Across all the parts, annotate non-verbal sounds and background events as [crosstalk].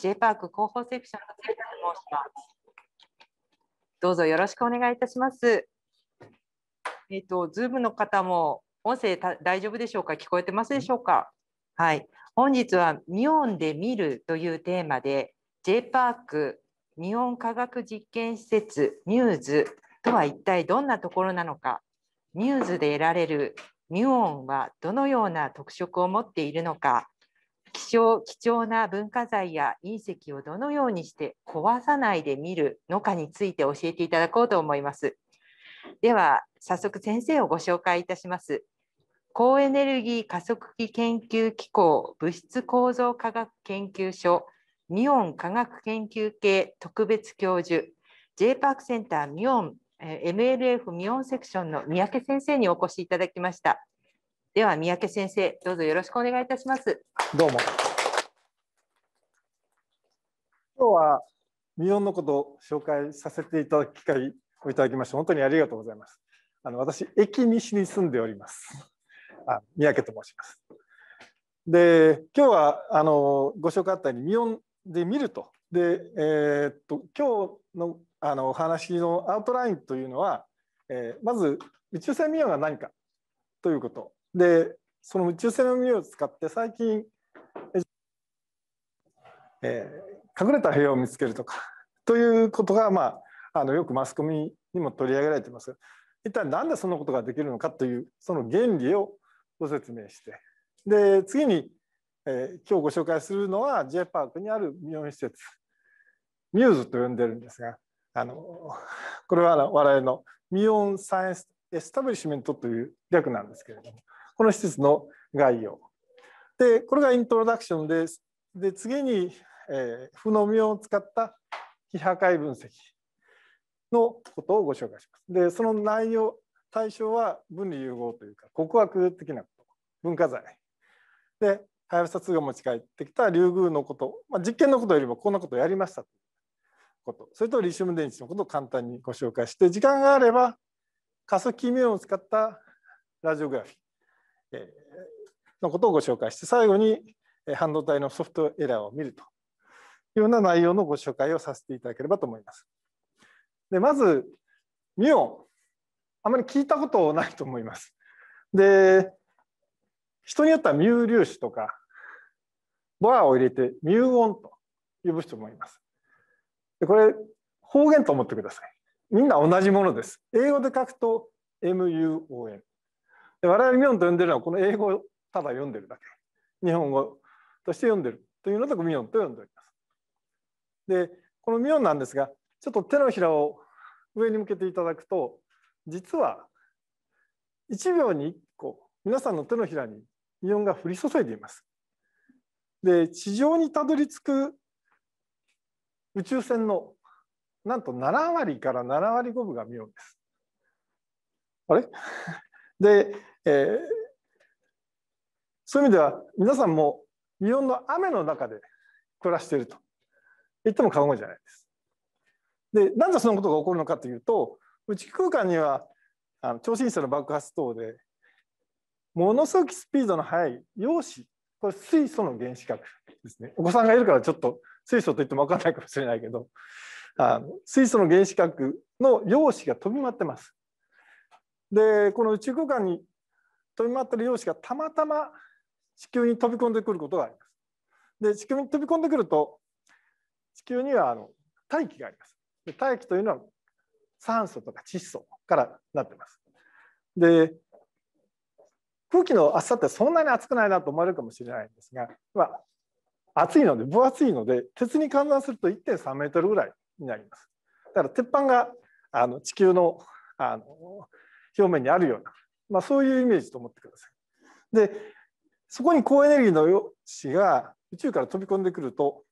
J パーク広報セクションの鶴田と申します。どうぞよろしくお願いいたします。えっ、ー、と、ズームの方も音声大丈夫でしょうか聞こえてますでしょうかはい。本日はミオンで見るというテーマで J パークミオン科学実験施設ミューズとは一体どんなところなのかミューズで得られるミュオンはどのような特色を持っているのか貴重貴重な文化財や隕石をどのようにして壊さないで見るのかについて教えていただこうと思います。では早速先生をご紹介いたします。高エネルギー加速器研究機構物質構造科学研究所ミオン科学研究系特別教授 J パークセンターミオン MLF ミオンセクションの三宅先生にお越しいただきました。では三宅先生どうぞよろしくお願いいたします。どうも今日はミオンのことを紹介させていただく機会をいただきまして本当にありがとうございます。あの私駅西に住んでおります。あ三宅と申します。で今日はあのご紹介あったようにミオンで見るとで、えー、っと今日のあのお話のアウトラインというのは、えー、まず宇宙船ミオンが何かということでその宇宙船のミオンを使って最近、えー、隠れた部屋を見つけるとか [laughs] ということが、まあ、あのよくマスコミにも取り上げられてますが一体何でそんなことができるのかというその原理をご説明してで次に、えー、今日ご紹介するのは J パークにあるミオン施設ミューズと呼んでるんですがあのこれは我々のミオンサイエンスエスタブリッシュメントという略なんですけれどもこの施設の概要でこれがイントロダクションですで次にえ負の妙を使った非破壊分析のことをご紹介します。で、その内容、対象は分離融合というか、告白的なこと、文化財。で、早やさ2が持ち帰ってきた竜宮のこと、まあ、実験のことよりもこんなことをやりましたということ、それとリシウム電池のことを簡単にご紹介して、時間があれば、加速奇妙を使ったラジオグラフィー、のことをご紹介して、最後に半導体のソフトエラーを見るとような内容のご紹介をさせていただければと思います。でまず、ミオン。あまり聞いたことないと思います。で、人によってはミュー粒子とか、ボアを入れてミューオンと呼ぶ人もいます。でこれ、方言と思ってください。みんな同じものです。英語で書くと MUON。で我々ミオンと呼んでるのはこの英語をただ読んでるだけ。日本語として読んでるというのでミオンと呼んでおります。でこのミオンなんですがちょっと手のひらを上に向けていただくと実は1秒に1個皆さんの手のひらにミオンが降り注いでいます。で地上にたどり着く宇宙船のなんと7割から7割5分がミオンです。あれ [laughs] で、えー、そういう意味では皆さんもミオンの雨の中で暮らしていると言っても過言じゃないです。でなぜそのことが起こるのかというと宇宙空間にはあの超新星の爆発等でものすごくスピードの速い陽子これ水素の原子核ですねお子さんがいるからちょっと水素と言っても分かんないかもしれないけどあの水素の原子核の陽子が飛び回ってます。でこの宇宙空間に飛び回ってる陽子がたまたま地球に飛び込んでくることがあります。で地球に飛び込んでくると地球にはあの大気があります。で大気というのは酸素とか窒素からなってます。で空気の厚さってそんなに厚くないなと思われるかもしれないんですが、まあ、厚いので分厚いので鉄に換算すると1.3メートルぐらいになります。だから鉄板があの地球のあの表面にあるような、まあ、そういうイメージと思ってください。でそこに高エネルギーの子が宇宙から飛び込んでくると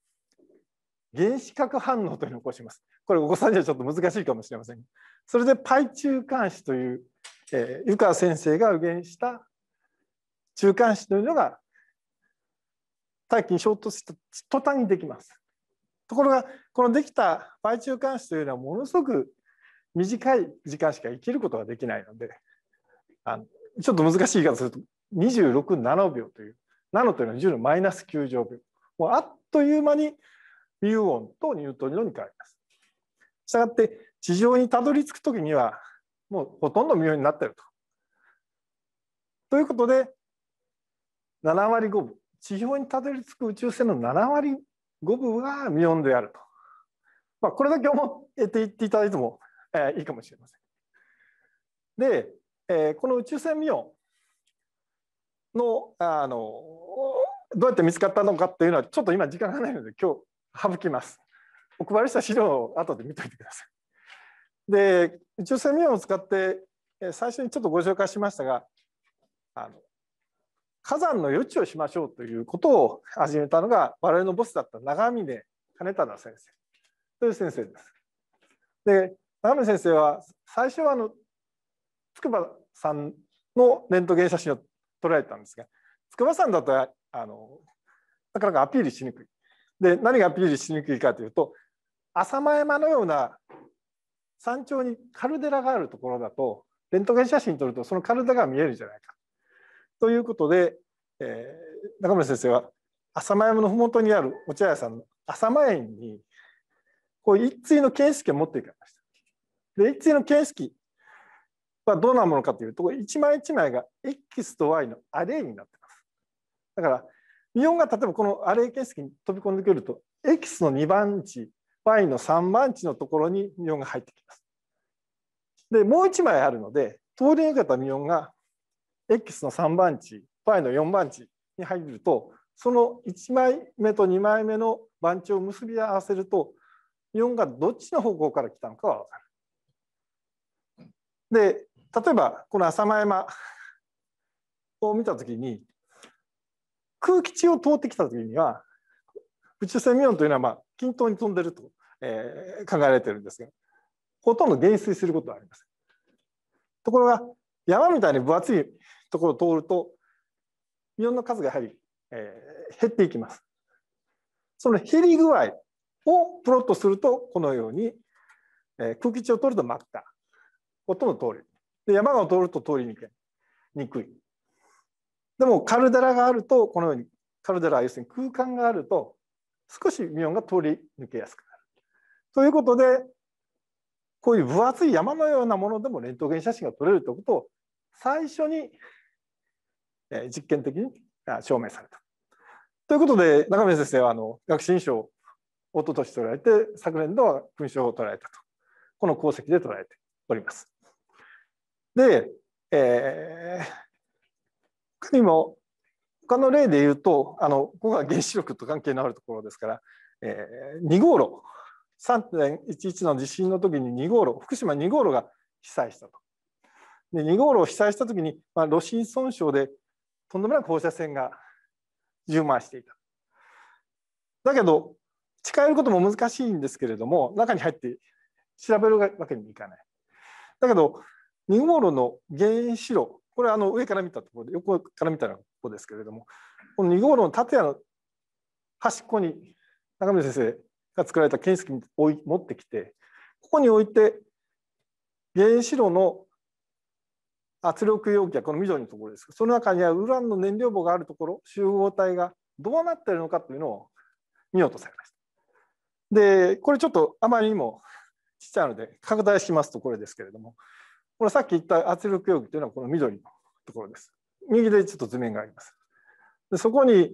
原子核反応というのを起こします。これお子さんにはちょっと難しいかもしれません。それでパイ中間子という、えー、湯川先生が予言した中間子というのが大気に衝突した途端にできます。ところがこのできたパイ中間子というのはものすごく短い時間しか生きることができないのであのちょっと難しい言い方すると26ナノ秒というナノというのは10のマイナス9乗秒もうあっという間にミューオンとニュートリノに変わります。したがって地上にたどり着く時にはもうほとんどミューオンになってると。ということで7割5分地表にたどり着く宇宙船の7割5分はミュオンであると。まあ、これだけ思っていっていただいても、えいいかもしれません。で、えー、この宇宙船ミオンのあのどうやって見つかったのかっていうのはちょっと今時間がないので今日省きます。お配りした資料を後で見といてください。で、一応セミオンを使って最初にちょっとご紹介しましたが、あの火山の予知をしましょうということを始めたのが我々のボスだった長峰兼忠先生という先生です。で長峰先生は最初はあの筑波山のレントゲン写真を撮られたんですが筑波山だとあのなかなかアピールしにくい。で何がアピールしにくいかというと浅間山のような山頂にカルデラがあるところだとレントゲン写真撮るとそのカルデラが見えるじゃないか。ということで、えー、中村先生は浅間山の麓にあるお茶屋さんの浅間園にこう一対の見識を持っていかれました。で一対の見識はどうなものかというと一枚一枚が X と Y のアレイになってます。だからイオンが例えばこのアレイ形式に飛び込んでくると X の2番地 Y の3番地のところにイオンが入ってきます。でもう1枚あるので通り抜けたミオンが X の3番地 Y の4番地に入るとその1枚目と2枚目の番地を結び合わせるとミオンがどっちの方向から来たのかは分かる。で例えばこの浅間山を見た時に空気中を通ってきた時には宇宙船ミオンというのはまあ均等に飛んでると、えー、考えられてるんですがほとんど減衰することはありません。ところが山みたいに分厚いところを通るとミオンの数がやはり、えー、減っていきます。その減り具合をプロットするとこのように、えー、空気中を通ると真っ赤ほとんど通りで山を通ると通りにくいでもカルデラがあるとこのようにカルデラは要するに空間があると少しミオンが通り抜けやすくなる。ということでこういう分厚い山のようなものでもレントゲン写真が撮れるということを最初に実験的に証明された。ということで中村先生はあの学習印象をおととし取られて昨年度は勲章を取られたとこの功績で取られております。で、えー他にも他の例で言うとあのここが原子力と関係のあるところですから、えー、2号炉3.11の地震の時に2号炉福島2号炉が被災したと。で2号炉を被災した時に、まあ、炉心損傷でとんでもない放射線が充満していた。だけど近寄ることも難しいんですけれども中に入って調べるわけにもいかない。だけど2号炉の原子炉これはあの上から見たところで横から見たらここですけれどもこの2号路の建屋の端っこに中村先生が作られた検出機を持ってきてここに置いて原子炉の圧力容器はこの緑のところですその中にはウランの燃料棒があるところ集合体がどうなってるのかというのを見ようとされました。でこれちょっとあまりにもちっちゃいので拡大しますとこれですけれどもこのさっき言った圧力容器というのはこの緑のところです。右でちょっと図面があります。でそこに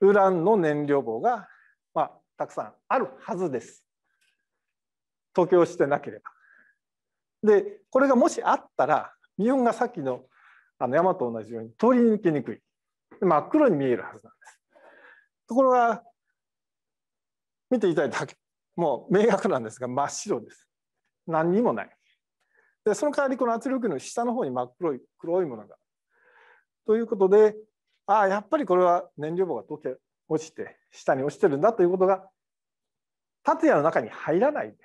ウランの燃料棒が、まあ、たくさんあるはずです。溶けしてなければ。でこれがもしあったらミオンがさっきのあの山と同じように通り抜けにくい真っ黒に見えるはずなんです。ところが見ていただいたもう明確なんですが真っ白です。何にもない。でその代わりこの圧力の下の方に真っ黒い黒いものが。ということでああやっぱりこれは燃料棒が溶け落ちて下に落ちてるんだということが建屋の中に入らないで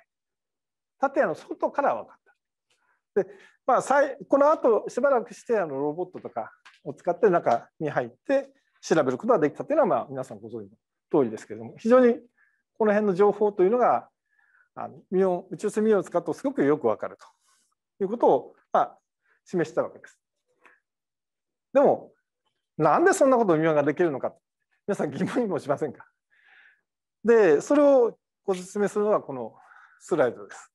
建屋の外から分かった。でまあ、このあとしばらくしてあのロボットとかを使って中に入って調べることができたというのはまあ皆さんご存知の通りですけれども非常にこの辺の情報というのがあの宇宙船ミオンを使うとすごくよくわかるということを、まあ、示したわけです。でもなんでそんなことを見ができるのか皆さん疑問にもしませんかでそれをご説明するのはこのスライドです。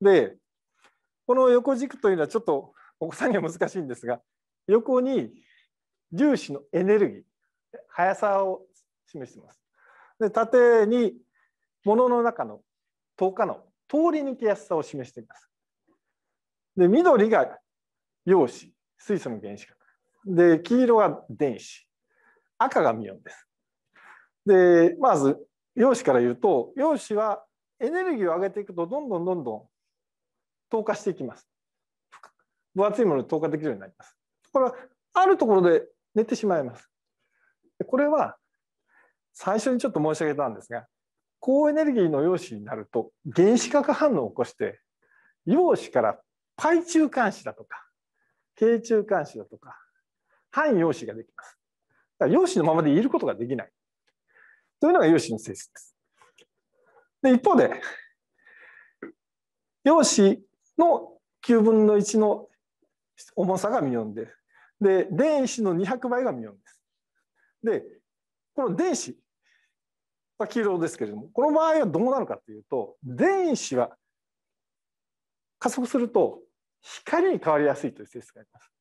でこの横軸というのはちょっとお子さんには難しいんですが横に粒子のエネルギー速さを示してます。で縦に物の中の10日の通り抜けやすさを示しています。で、緑が陽子、水素の原子核。で、黄色が電子、赤がミオンです。で、まず陽子から言うと、陽子はエネルギーを上げていくと、どんどんどんどん透過していきます。分厚いものに透過できるようになります。これはあるところで寝てしまいます。これは最初にちょっと申し上げたんですが、高エネルギーの陽子になると原子核反応を起こして陽子からパイ中間子だとか、形中間子だとか、反陽子ができます。だから陽子のままでいることができない。というのが陽子の性質です。で一方で、陽子の9分の1の重さがミオンで、で、電子の200倍がミオンです。で、この電子、は黄色ですけれども、この場合はどうなるかというと、電子は加速すると光に変わりやすいという性質があります。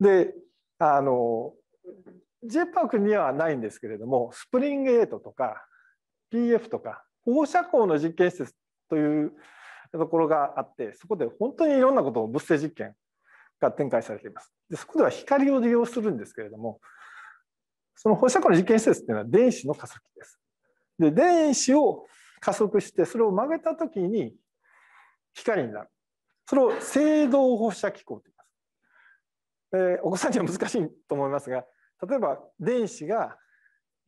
であの J パークにはないんですけれどもスプリングエイトとか PF とか放射光の実験施設というところがあってそこで本当にいろんなことを物性実験が展開されています。でそこでは光を利用するんですけれどもその放射光の実験施設っていうのは電子の加速器です。で電子を加速してそれを曲げた時に光になる。それを制動放射機構と言います。えー、お子さんには難しいと思いますが例えば電子が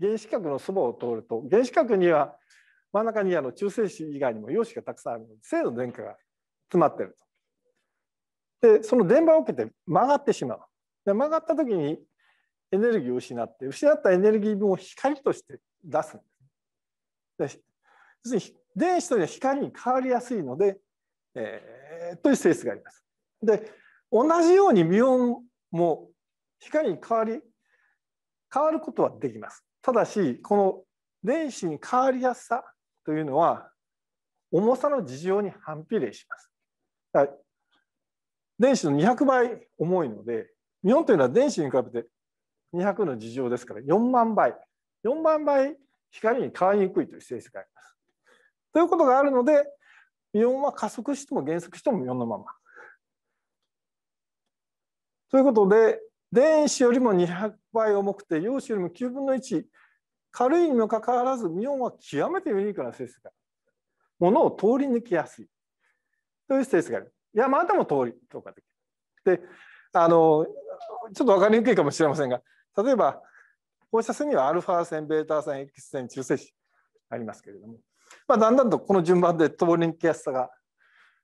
原子核のそばを通ると原子核には真ん中にあの中性子以外にも陽子がたくさんあるので正の電荷が詰まってると。でその電波を受けて曲がってしまう。で曲がった時にエネルギーを失って失ったエネルギー分を光として出すんです。で電子というのは光に変わりやすいので、えー、という性質があります。で同じようにミオンも光に変わり変わることはできます。ただしこの電子に変わりやすさというのは重さの事情に反比例します。電子の200倍重いのでミオンというのは電子に比べて200の事情ですから4万倍4万倍光に変わりにくいという性質があります。ということがあるのでイオンは加速しても減速しても4のまま。ということで電子よりも200倍重くて陽子よりも9分の1軽いにもかかわらずミオンは極めてユニークな性質がある。ものを通り抜きやすいという性質がある。いやまたも通りとかできる。であのちょっと分かりにくいかもしれませんが例えば放射線にはアルファ線ベータ線 X 線中性子ありますけれどもまあ、だんだんとこの順番で通り抜けやすさが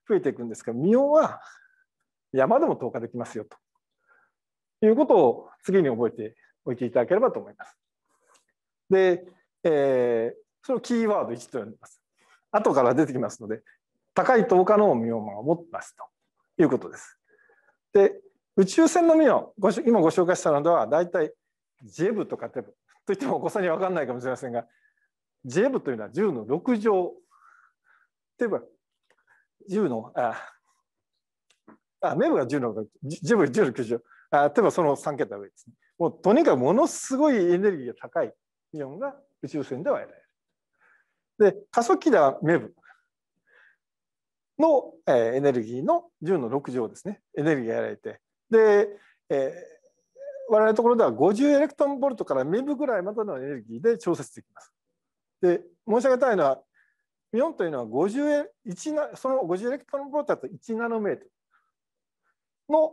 増えていくんですがミオは山でも投下できますよということを次に覚えておいていただければと思います。で、えー、それをキーワード1と呼んでます。後から出てきますので高い投下のミオマを持ってますということです。で宇宙船のミオ今ご紹介したのでは大体ジェブとかテブといってもお子さんに分かんないかもしれませんがェブというのは10の6乗例えば10のああメブが10の6ェブ部10の9乗あ例えばその3桁上ですねもうとにかくものすごいエネルギーが高いイオンが宇宙船では得られる。で加速器ではメブの、えー、エネルギーの10の6乗ですねエネルギーが得られてで、えー、我々のところでは50エレクトンボルトからメブぐらいまでのエネルギーで調節できます。で申し上げたいのはミオンというのは50円1その50エレクトロンボルトだと1ナノメートルの、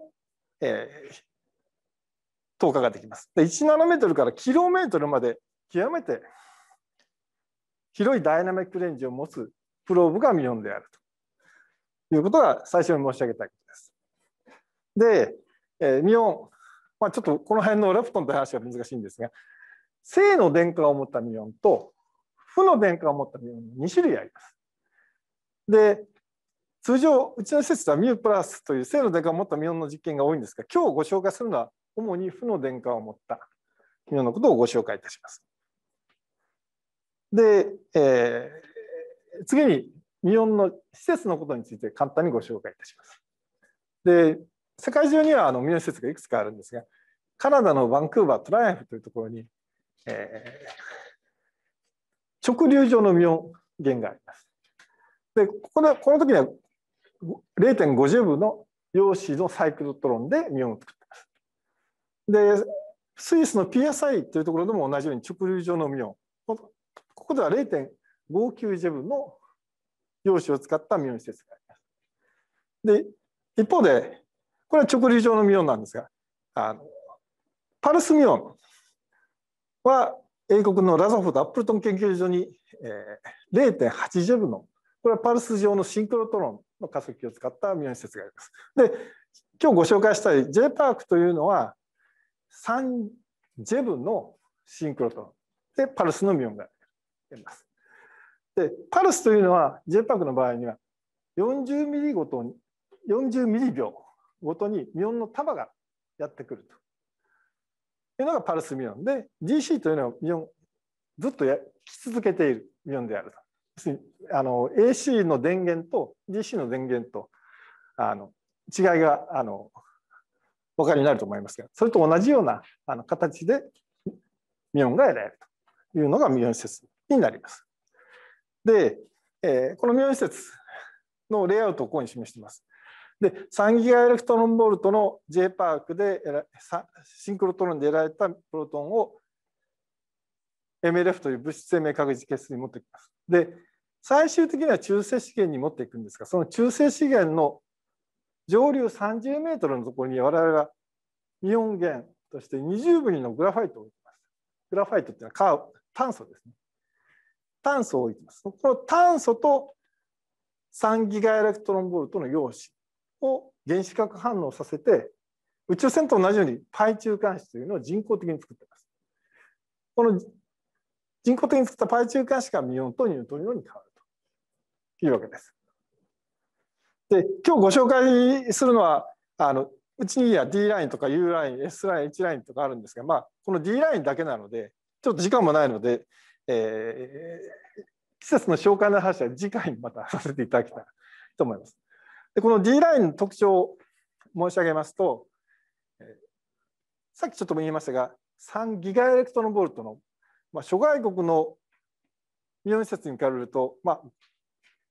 えー、透過ができます。で1ナノメートルからキロメートルまで極めて広いダイナミックレンジを持つプローブがミオンであるということが最初に申し上げたいことです。で、えー、ミオン、まあ、ちょっとこの辺のラプトンという話は難しいんですが正の電荷を持ったミオンと負の電荷を持ったミュが2種類あります。で通常うちの施設ではミュープラスという正の電荷を持ったミオンの実験が多いんですが今日ご紹介するのは主に負の電荷を持ったミオンのことをご紹介いたします。で、えー、次にミオンの施設のことについて簡単にご紹介いたします。で世界中にはあのミオン施設がいくつかあるんですがカナダのバンクーバートライアンフというところに、えー、直流上の妙弦があります。でここでこの時には0.50分の陽子のサイクルトロンでミオンを作っています。でスイスの PSI というところでも同じように直流上のミオンここでは0.59ジェブの陽子を使ったミオン施設があります。で一方でこれは直流上のミオンなんですがあのパルスミオンは英国のラザフォード・アップルトン研究所に、えー、0.8ジェブノンこれはパルス上のシンクロトロンの化石を使ったミオン施設があります。で今日ご紹介したい J パークというのは3ジェブのシンクロトロンでパルスのミオンが出ます。でパルスというのは J パークの場合には40ミリごとに40ミリ秒ごとにミオンの束がやってくるというのがパルスミオンで g c というのはミオンずっとやき続けているミオンであると。あの AC の電源と DC の電源とあの違いがあのお分かりになると思いますがそれと同じようなあの形でミオンが得られるというのがミオン施設になります。で、えー、このミオン施設のレイアウトをここに示しています。で3ギガエレクトロンボルトの J パークでシンクロトロンで得られたプロトンを MLF という物質生命確実結成に持っていきます。で最終的には中性資源に持っていくんですがその中性資源の上流30メートルのところに我々はイオン源として20分のグラファイトを置きます。グラファイトっていうのは炭素ですね。炭素を置いてます。この炭素と3ギガエレクトロンボルトの陽子を原子核反応させて宇宙船と同じように対中間子というのを人工的に作ってます。この人工的に作ったパイ中間子がミオンとニュートリノに変わるというわけです。で今日ご紹介するのはあのうちには D ラインとか U ライン S ライン H ラインとかあるんですが、まあ、この D ラインだけなのでちょっと時間もないので、えー、季節の紹介の話は次回にまたさせていただきたいと思います。でこの D ラインの特徴を申し上げますと、さっきちょっとも言いましたが、3ギガエレクトロンボルトの、まあ、諸外国のミオン施設に比べると、まあ、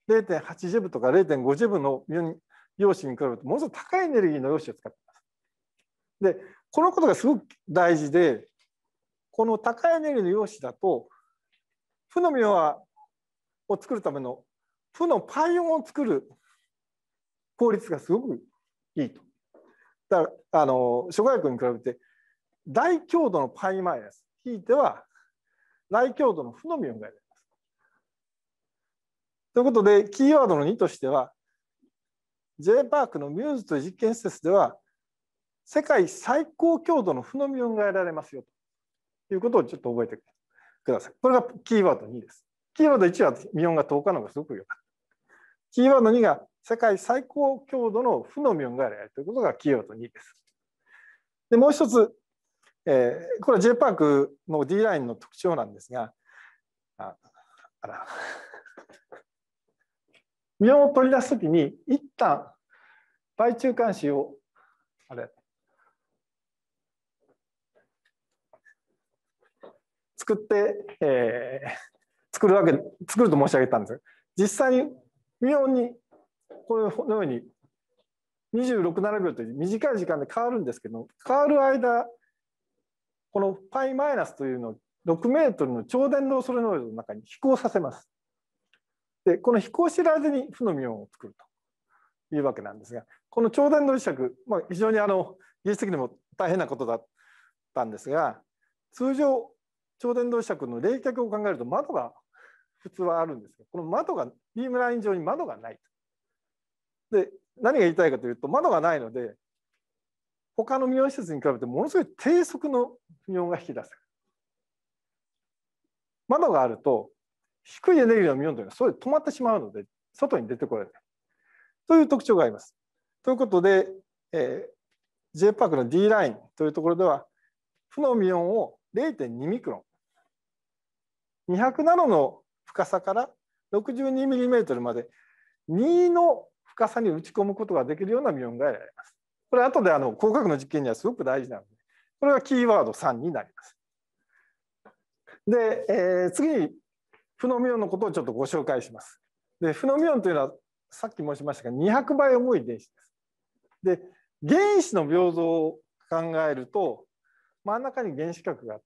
0.8ジェブとか0.5ジェブのミオン用紙に比べると、ものすごく高いエネルギーの用紙を使っています。で、このことがすごく大事で、この高いエネルギーの用紙だと、負のミオンを作るための負のパイオンを作る効率がすごくいいと。だからあの諸外国に比べて大強度の π マイナスひいては大強度の負のミオンが得られます。ということでキーワードの2としては J パークのミューズという実験施設では世界最高強度の負のミオンが得られますよということをちょっと覚えてください。これがキーワード2です。キーワード1はミオンが10日の方がすごく良かった。キーワード2が世界最高強度の負のミョンガレるということがキーワード2です。でもう一つ、えー、これは J パークの D ラインの特徴なんですが、ああら、ミョンを取り出すときに、一旦、倍中間子を、あれ、作って、えー、作るわけ、作ると申し上げたんです実際にミョンにこのように26.7秒という短い時間で変わるんですけど変わる間この π マイナスというのを6メートルの超電導ソレノイドの中に飛行させます。でこの飛行してる間に負の妙を作るというわけなんですがこの超電導磁石、まあ、非常にあの技術的にも大変なことだったんですが通常超電導磁石の冷却を考えると窓が普通はあるんですがこの窓がビームライン上に窓がないと。で何が言いたいかというと窓がないので他の妙ン施設に比べてものすごい低速の妙ンが引き出せる。窓があると低いエネルギーの妙ンというのはそれで止まってしまうので外に出てこれないという特徴があります。ということで、えー、J パークの D ラインというところでは負のミオンを0.2ミクロン200ナノの深さから6 2トルまで2の深さに打ち込むことができるようなミオンがられます。これ後であの広角の実験にはすごく大事なので、これがキーワード3になります。で、えー、次に負のミオンのことをちょっとご紹介します。で、負のミオンというのはさっき申しましたが200倍重い電子です。で、原子の平等を考えると真ん中に原子核があって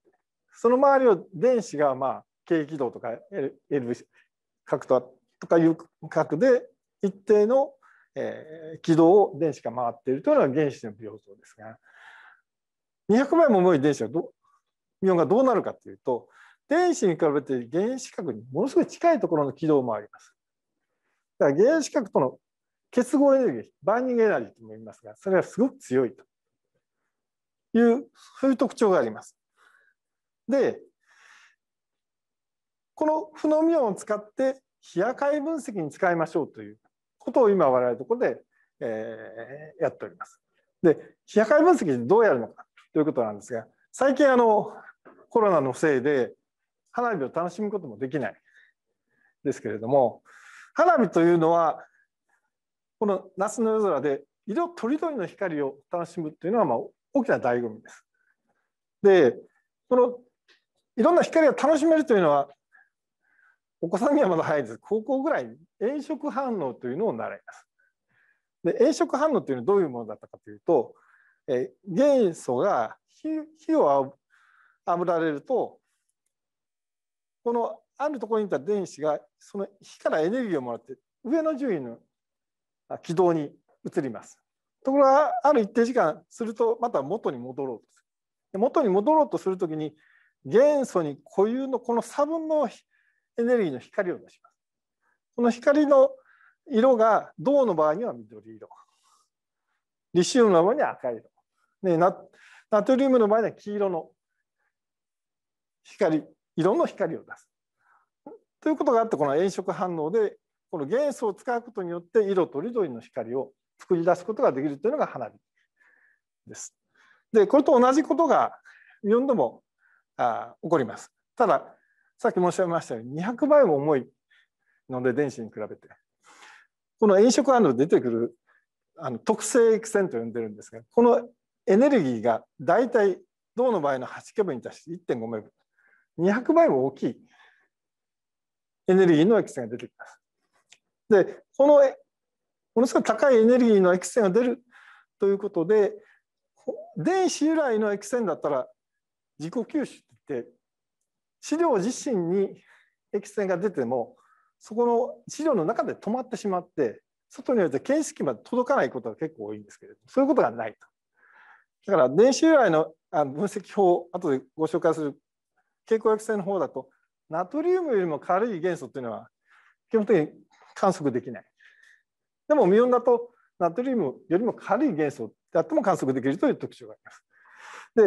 その周りを電子がまあ軽軌道とか L, L 角とかいう角で一定の、えー、軌道を電子が回っているというのが原子の平等ですが200倍も重い電子がどイオンがどうなるかというと電子に比べて原子核にものすごい近いところの軌道もあります。だから原子核との結合エネルギーバーニングエネルギーとも言いますがそれはすごく強いというそういう特徴があります。でこの負のミオンを使って非夜解分析に使いましょうということを今我々のところで、えー、やっております。で社会分析どうやるのかということなんですが最近あのコロナのせいで花火を楽しむこともできないですけれども花火というのはこの夏の夜空で色とりどりの光を楽しむというのはまあ大きな醍醐味です。でこのいろんな光が楽しめるというのはお子さんにはまだ早いです。高校ぐらいに炎色反応というのを習います。で炎色反応というのはどういうものだったかというと、え元素が火をあぶられるとこのあるところにいた電子がその火からエネルギーをもらって上の順位の軌道に移ります。ところがある一定時間するとまた元に戻ろうとする。元に戻ろうとするときに元素に固有のこの差分のエネルギーの光を出します。この光の色が銅の場合には緑色リシウムの場合には赤色、ね、ナナトリウムの場合には黄色の光色の光を出す。ということがあってこの炎色反応でこの元素を使うことによって色とりどりの光を作り出すことができるというのが花火です。でこれと同じことがイ度でもあ起こります。たださっき申し上げましたように200倍も重いので電子に比べてこの炎色反応出てくるあの特性液ンと呼んでるんですがこのエネルギーが大体銅の場合の8ケ分に対して1.5メ分200倍も大きいエネルギーの液ンが出てきます。でこのものすごい高いエネルギーの液ンが出るということで電子由来の液ンだったら自己吸収って言って資料自身に液線が出てもそこの資料の中で止まってしまって外において検出器まで届かないことが結構多いんですけれどもそういうことがないと。だから電子由来の分析法後でご紹介する蛍光薬性の方だとナトリウムよりも軽い元素というのは基本的に観測できない。でもミオンだとナトリウムよりも軽い元素であっても観測できるという特徴があります。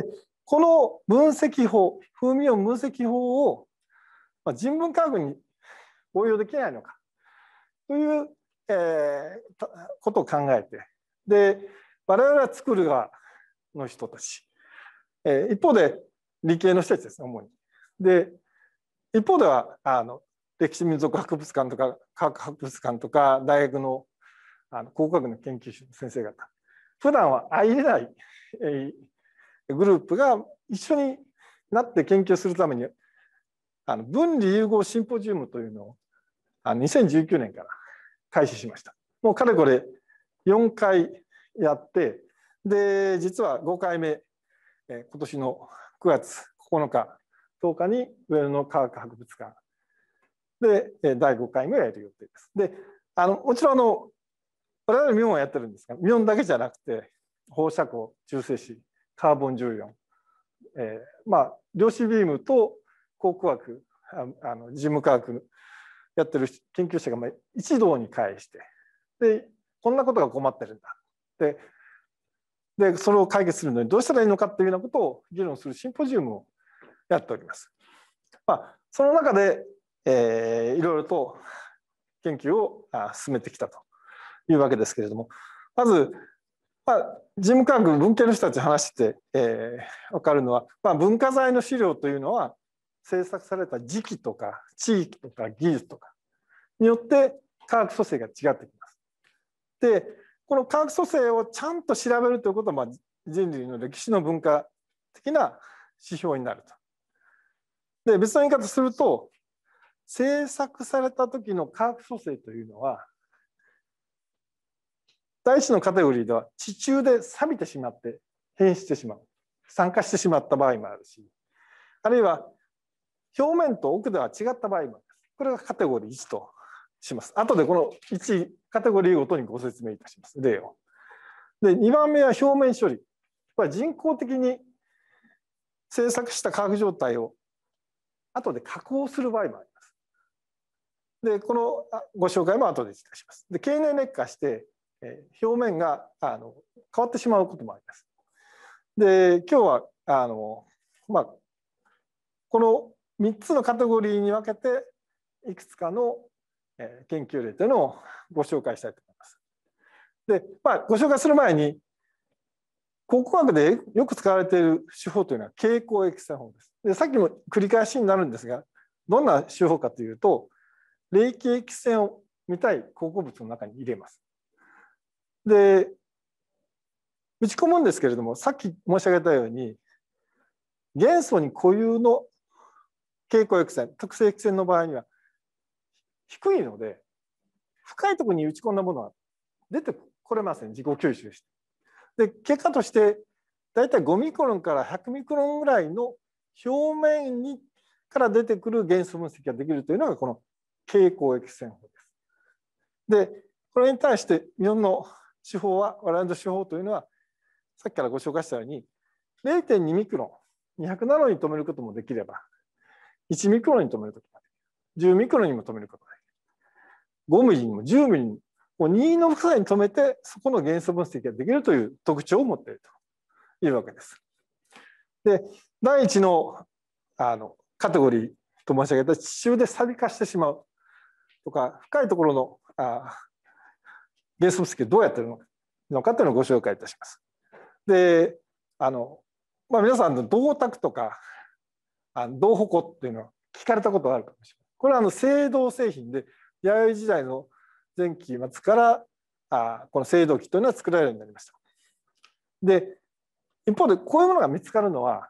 でこの分析法風味音分析法を人文科学に応用できないのかという、えー、ことを考えてで我々は作る側の人たち、えー、一方で理系の人たちですね主に。で一方ではあの歴史民俗博物館とか科学博物館とか大学のあの工学の研究者の先生方普段は会えない、えー、グループが一緒になって研究するためにあの分離融合シンポジウムというのをあの2019年から開始しました。もうかれこれ4回やってで実は5回目、え今年の9月9日10日に上野科学博物館で第5回目をやる予定です。であのもちろんあの我々ミオンはやってるんですがミオンだけじゃなくて放射光中性子カーボン14、えー、まあ量子ビームと考古学あの事務科学やってる研究者が一堂に会してでこんなことが困ってるんだででそれを解決するのにどうしたらいいのかっていうようなことを議論するシンポジウムをやっております。まあ、その中で、えー、いろいろと研究を進めてきたというわけですけれどもまずまあ、事務官軍文系の人たち話して、えー、分かるのは、まあ、文化財の資料というのは制作された時期とか地域とか技術とかによって科学組成が違ってきます。でこの科学組成をちゃんと調べるということは、まあ、人類の歴史の文化的な指標になると。で別の言い方すると制作された時の科学組成というのは第一のカテゴリーでは地中で錆びてしまって変してしまう酸化してしまった場合もあるしあるいは表面と奥では違った場合もありますこれがカテゴリー1とします後でこの1カテゴリーごとにご説明いたします例をで2番目は表面処理これは人工的に制作した化学状態を後で加工する場合もありますでこのご紹介も後でいたしますで経年劣化してえ表面があの変わってしまうこともあります。で今日はあの、まあ、この3つのカテゴリーに分けていくつかの研究例というのをご紹介したいと思います。で、まあ、ご紹介する前に考古学でよく使われている手法というのは蛍光液線法です。でさっきも繰り返しになるんですがどんな手法かというと冷気液線を見たい考古物の中に入れます。で打ち込むんですけれどもさっき申し上げたように元素に固有の蛍光抑線特性線の場合には低いので深いところに打ち込んだものは出てこれません自己吸収して。で結果としてだいたい5ミクロンから100ミクロンぐらいの表面にから出てくる元素分析ができるというのがこの蛍光液線法です。でこれに対して日本の手法は、我々の手法というのは、さっきからご紹介したように、0.2ミクロン、200ナノに止めることもできれば、1ミクロンに止めることもできる。10ミクロンにも止めることもできる。5ミリにも10ミリにも、もうの深さに止めて、そこの元素分析ができるという特徴を持っているというわけです。で、第1のあのカテゴリーと申し上げた地中で錆び化してしまうとか、深いところのあベース組どうやってるのかっていうのをご紹介いたします。であの、まあ、皆さんの銅卓とかあの銅矛っていうのは聞かれたことがあるかもしれない。これはあの青銅製品で弥生時代の前期末からあこの青銅器というのは作られるようになりました。で一方でこういうものが見つかるのは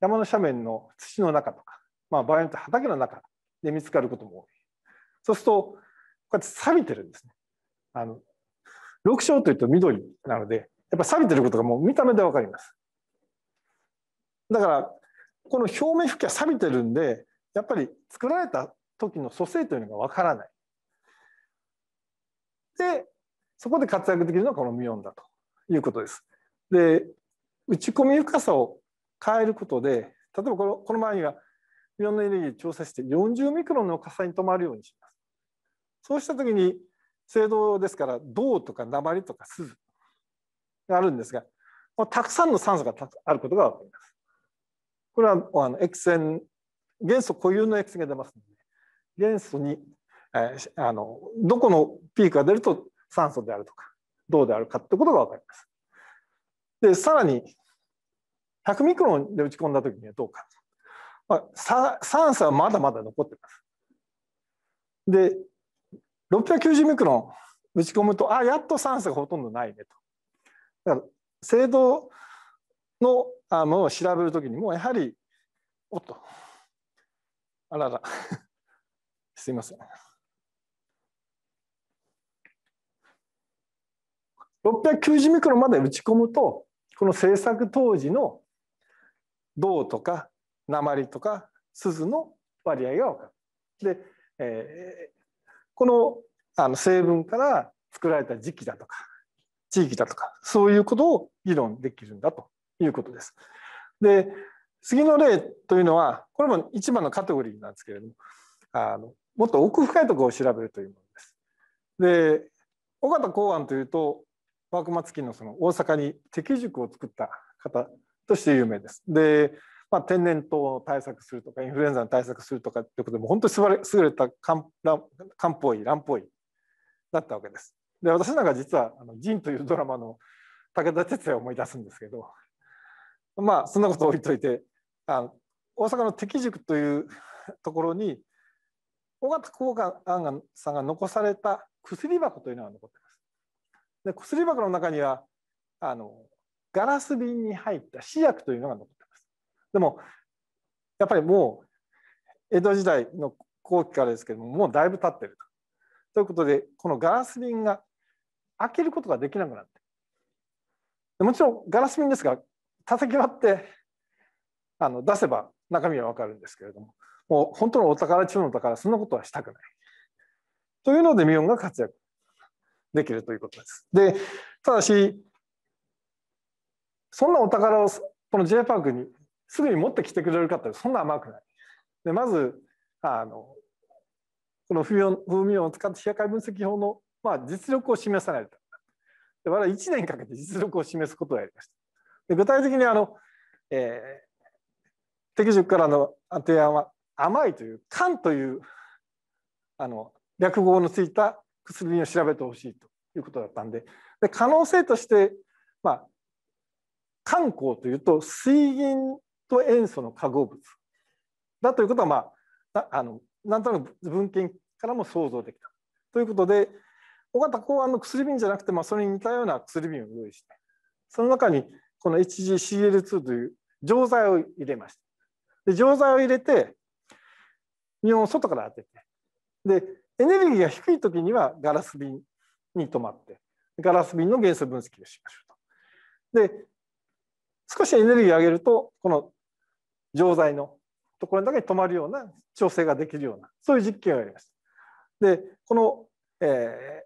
山の斜面の土の中とか、まあ、場合によって畑の中で見つかることも多い。そうするとこうやって錆びてるんですね。あの6青というと緑なので、やっぱ錆びてることがもう見た目で分かります。だから、この表面付近は錆びてるんで、やっぱり作られた時の蘇生というのが分からない。で、そこで活躍できるのはこのミオンだということです。で、打ち込み深さを変えることで、例えばこのこの前にはミオンのエネルギー調整して40ミクロンの深さに止まるようにします。そうした時に青銅ですから銅とか鉛とか鈴があるんですがたくさんの酸素があることが分かります。これはあの液線元素固有の液線が出ますので元素に、えー、あのどこのピークが出ると酸素であるとか銅であるかってことが分かります。でさらに100ミクロンで打ち込んだ時にはどうか、まあ、酸素はまだまだ残ってます。で690ミクロン打ち込むとあやっと酸素がほとんどないねと。だから精度のあものを調べるときにもやはりおっと [laughs] あらら [laughs] すいません。690ミクロンまで打ち込むとこの制作当時の銅とか鉛とか鈴の割合が分かる。で、えこのあの成分から作られた時期だとか地域だとかそういうことを議論できるんだということです。で次の例というのはこれも一番のカテゴリーなんですけれどもあのもっと奥深いところを調べるというものです。で緒方公安というと幕末期のその大阪に敵塾を作った方として有名です。でまあ、天然痘の対策するとかインフルエンザの対策するとかっていうことでも本当に優れた漢方医乱方医だったわけです。で私なんか実は「あのジン」というドラマの武田鉄矢を思い出すんですけどまあそんなこと置いといてあの大阪の敵塾というところに緒方幸安さんが残された薬箱というのが残ってます。で薬箱の中にはあのガラス瓶に入った試薬というのが残ってでもやっぱりもう江戸時代の後期からですけどももうだいぶ経ってると。ということでこのガラス瓶が開けることができなくなってもちろんガラス瓶ですが叩き割ってあの出せば中身は分かるんですけれどももう本当のお宝中のお宝そんなことはしたくない。というのでミオンが活躍できるということです。でただしそんなお宝をこの J パークにすぐに持ってきてくれるかってそんな甘くない。でまずあのこの風味を使ったやかい分析法の、まあ、実力を示さないと。で我々1年かけて実力を示すことをやりました。で具体的にあの、えー、適塾からの提案は甘いという「缶」というあの略語のついた薬を調べてほしいということだったんでで可能性として、まあ、観光というと水銀と塩素の化合物だということは、まあ、あのなんとなく文献からも想像できた。ということで尾形公安の薬瓶じゃなくて、まあ、それに似たような薬瓶を用意してその中にこの HGCl2 という錠剤を入れました。で錠剤を入れて日本を外から当ててでエネルギーが低い時にはガラス瓶に止まってガラス瓶の元素分析をしましょうと。で少しエネルギーを上げるとこの錠剤のところだけ止まるような調整ができるようなそういう実験をやりました。でこの、えー、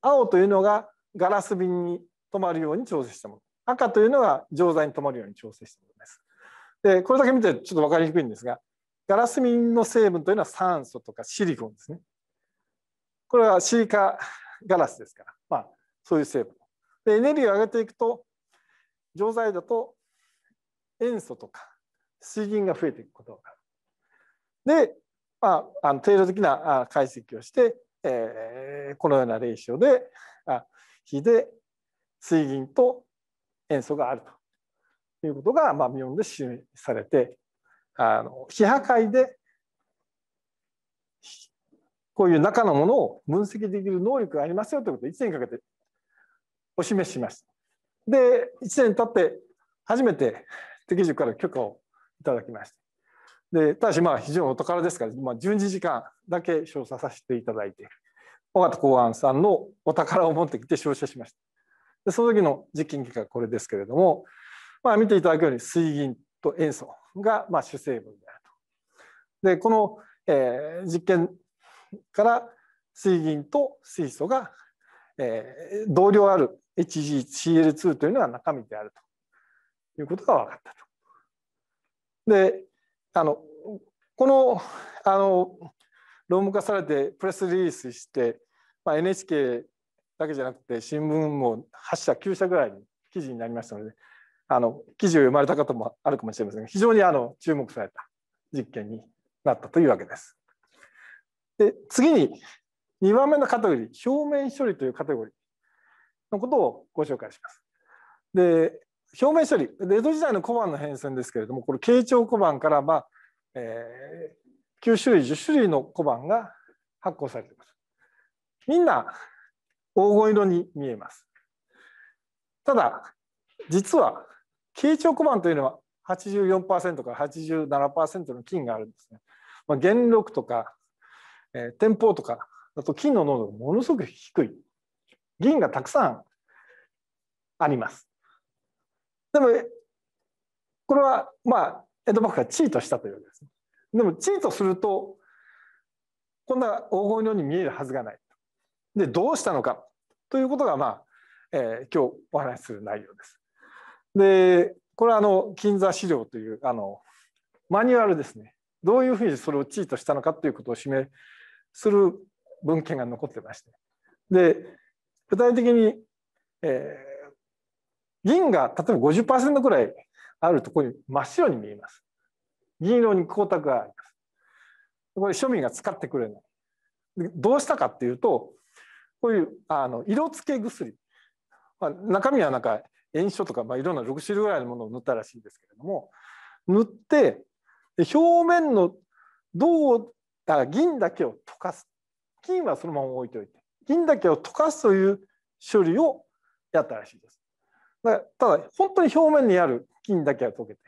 青というのがガラス瓶に止まるように調整したもの赤というのが錠剤に止まるように調整したものです。でこれだけ見てちょっと分かりにくいんですがガラス瓶の成分というのは酸素とかシリコンですね。これはシリカガラスですから、まあ、そういう成分。でエネルギーを上げていくと錠剤だと塩素とか水銀が増えていくことがある。で、まあ、あの定量的な解析をして、えー、このようなレーシンであ比で水銀と塩素があるということが、まあ、ミオンで示されてあの非破壊でこういう中のものを分析できる能力がありますよということを1年かけてお示ししました。で1年経って初めて適塾から許可をいただきました。でただしまあ非常にお宝ですから、まあ、12時間だけ照射させていただいて尾形公安さんのお宝を持ってきて照射しました。でその時の実験結果がこれですけれども、まあ、見ていただくように水銀と塩素がまあ主成分であると。でこの、えー、実験から水銀と水素が、えー、同量ある HgCl2 というのが中身であるということが分かったと。であのこのあの論文化されてプレスリリースして、まあ、NHK だけじゃなくて新聞も8社9社ぐらいに記事になりましたのであの記事を読まれた方もあるかもしれませんが非常にあの注目された実験になったというわけです。で次に2番目のカテゴリー表面処理というカテゴリーのことをご紹介します。で表面処理江戸時代の小判の変遷ですけれどもこれ慶長小判から、まあえー、9種類10種類の小判が発行されています。みんな黄金色に見えます。ただ実は慶長小判というのは84%から87%の金があるんですね。まあ、元禄とか、えー、天保とかだと金の濃度がものすごく低い銀がたくさんあります。でもこれはまあ江戸幕府がチートしたというわけです。でもチートするとこんな黄金のように見えるはずがない。でどうしたのかということがまあ、えー、今日お話しする内容です。でこれはあの金座資料というあのマニュアルですね。どういうふうにそれをチートしたのかということを示する文献が残ってまして。で具体的に、えー銀が例えば50%ぐらいあるところに真っ白に見えます。銀色に光沢があります。これ庶民が使ってくれない。どうしたかっていうとこういうあの色付け薬、まあ、中身はなんか炎症とか、まあ、いろんな6種類ぐらいのものを塗ったらしいんですけれども塗って表面の銅あ銀だけを溶かす金はそのまま置いておいて銀だけを溶かすという処理をやったらしいです。だただ本当に表面にある菌だけは溶けて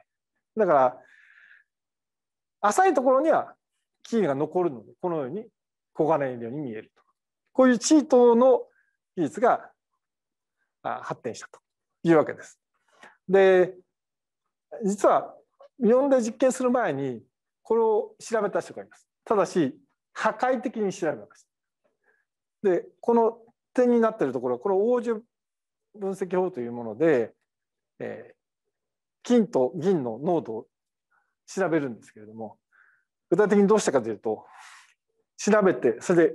だから浅いところには菌が残るのでこのように黄金色に見えるとこういうチートの技術が発展したというわけです。で実は日本で実験する前にこれを調べた人がいます。ただし破壊的に調べました。でこの点になってるところこの黄樹分析法というもので、えー、金と銀の濃度を調べるんですけれども具体的にどうしたかというと調べてそれで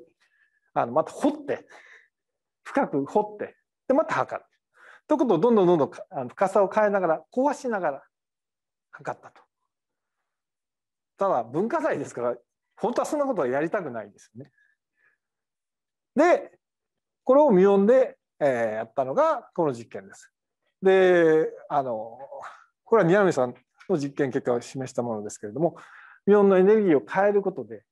あのまた掘って深く掘ってでまた測る。ということをどんどんどんどん深さを変えながら壊しながら測ったと。ただ文化財ですから本当はそんなことはやりたくないですよね。でこれを見読んでえー、やったのがこの実験です。であのこれは宮根さんの実験結果を示したものですけれどもミオンのエネルギーを変えることで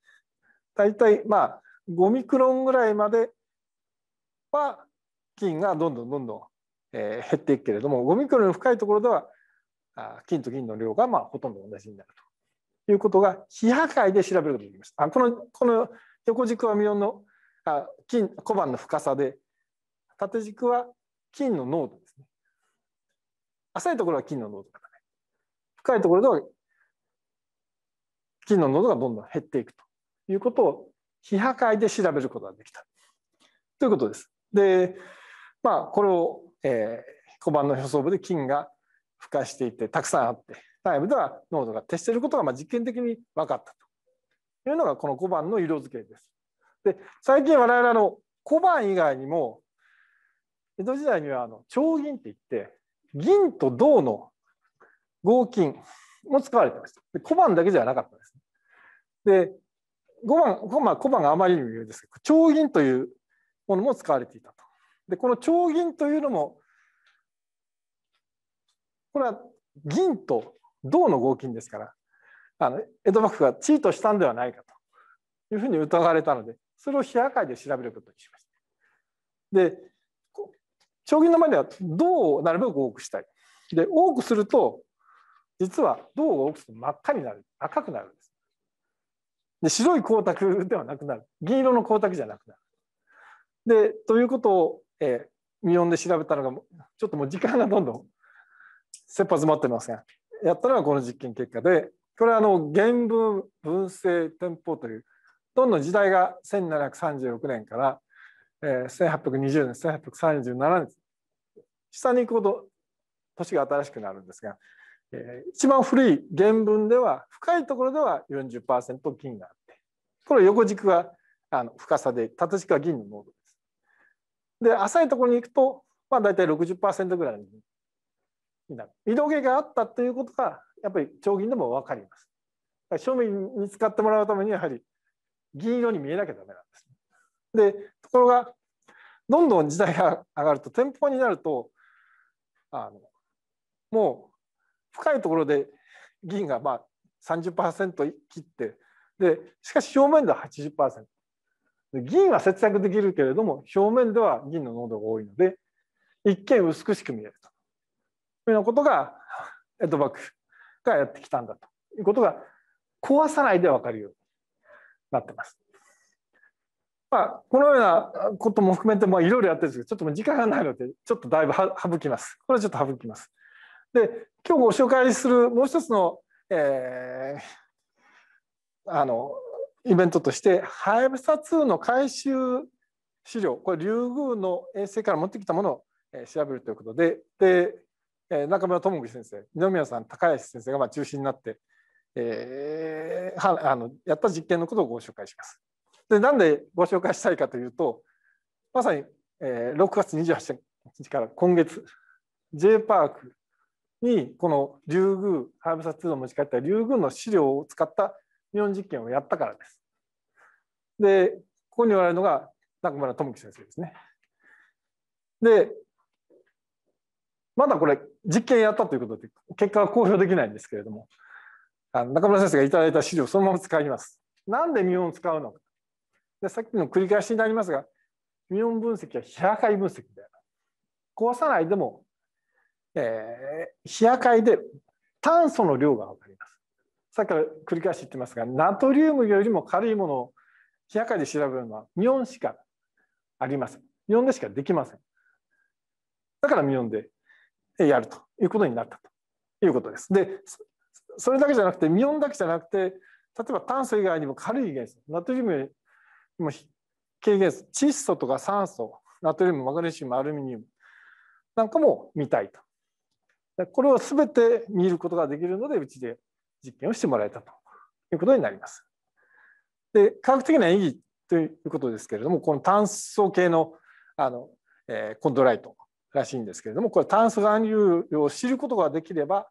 大体まあ5ミクロンぐらいまでは金がどんどんどんどん、えー、減っていくけれども5ミクロンの深いところでは金と銀の量がまあほとんど同じになるということが非破壊で調べることができまた。あこのこの横軸はミオンのあ金小判の深さで縦軸は金の濃度ですね。浅いところは金の濃度が高い。深いところでは金の濃度がどんどん減っていくということを非破壊で調べることができた。ということです。で、まあ、これを、えー、小判の表層部で金が付加していてたくさんあって内部では濃度が徹していることがまあ実験的に分かったというのがこの小判の色付けです。で最近我々の小判以外にも江戸時代にはあの丁銀っていって銀と銅の合金も使われてました。で小判だけじゃなかったです、ね。で小判小判があまりにも有名ですけど丁銀というものも使われていたと。でこの丁銀というのもこれは銀と銅の合金ですからあの江戸幕府がチートしたんではないかというふうに疑われたのでそれを非破壊で調べることにしました。で将棋の前では銅うなるべく多くしたい。で多くすると実は銅が多くすると真っ赤になる赤くなるんです。で白い光沢ではなくなる銀色の光沢じゃなくなる。でということを、えー、見音で調べたのがちょっともう時間がどんどん切羽詰まってません。やったのがこの実験結果でこれはあの原文文政天保というどんどん時代が1736年から1820年1837年下に行くほど年が新しくなるんですが、えー、一番古い原文では深いところでは40%銀があってこれ横軸はあの深さで縦軸は銀の濃度です。で浅いところに行くと、まあ、大体60%ぐらいになる移動毛があったということがやっぱり長銀でも分かります。庶民に使ってもらうためにやはり銀色に見えなきゃダメなんです。でところがどんどん時代が上がると天保になるとあのもう深いところで銀がまあ30%切ってでしかし表面では80%で議は節約できるけれども表面では銀の濃度が多いので一見薄くしく見えるというようなことがエドバックがやってきたんだということが壊さないで分かるようになってます。まあ、このようなことも含めていろいろやってるんですけどちょっと時間がないのでちょっとだいぶ省きます。これはちょっと省きます。で今日ご紹介するもう一つの,、えー、あのイベントとして「ハやブサ2」の回収資料これリュウグウの衛星から持ってきたものを調べるということでで中村智樹先生二宮さん高橋先生がまあ中心になって、えー、はあのやった実験のことをご紹介します。でなんでご紹介したいかというとまさに、えー、6月28日から今月 J パークにこのリュウグウハイブサ2の持ち帰ったリュウグウの資料を使った日本ン実験をやったからです。でここにおられるのが中村智樹先生ですね。でまだこれ実験やったということで結果は公表できないんですけれどもあの中村先生がいただいた資料をそのまま使います。なんでミ本ンを使うのかでさっきの繰り返しになりますがミオン分析は非破壊分析で壊さないでも、えー、非破壊で炭素の量が分かります。さっきから繰り返し言ってますがナトリウムよりも軽いものを非破壊で調べるのはミオンしかありません。ミオンでしかできません。だからミオンでやるということになったということです。でそれだけじゃなくてミオンだけじゃなくて例えば炭素以外にも軽い元素ナトリウムもう軽減窒素とか酸素ナトリウムマグネシウムアルミニウムなんかも見たいとこれを全て見ることができるのでうちで実験をしてもらえたということになります。で科学的な意義ということですけれどもこの炭素系のあの、えー、コンドライトらしいんですけれどもこれ炭素含有量を知ることができれば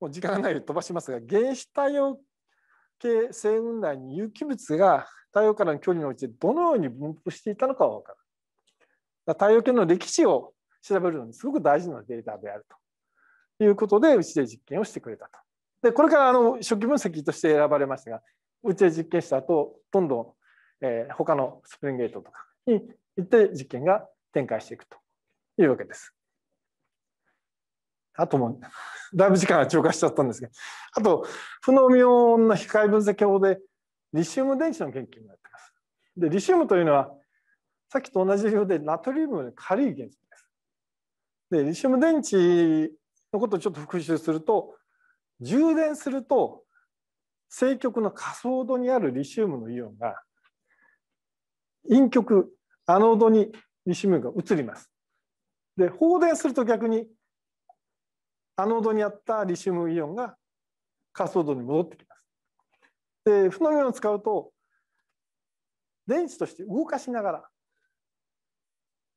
もう時間がないに飛ばしますが原子太陽系星雲内に有機物が太陽からの距離のうちどのように分布していたのかは分かる。か太陽系の歴史を調べるのにすごく大事なデータであるということでうちで実験をしてくれたと。でこれからあの初期分析として選ばれましたがうちで実験した後どんどん、えー、他のスプリングゲートとかに行って実験が展開していくというわけです。あともだいぶ時間が超過しちゃったんですがあと不能妙な光の分析法でリシウム電池の研究もやってます。で、リシウムというのは、さっきと同じようでナトリウムの軽い元素です。で、リシウム電池のことをちょっと復習すると、充電すると、正極の仮想度にあるリシウムのイオンが、陰極、アノードにリシウムが移ります。で、放電すると逆に、アノードにあったリシウムイオンが仮想度に戻ってきます。で負の面オンを使うと電池として動かしながら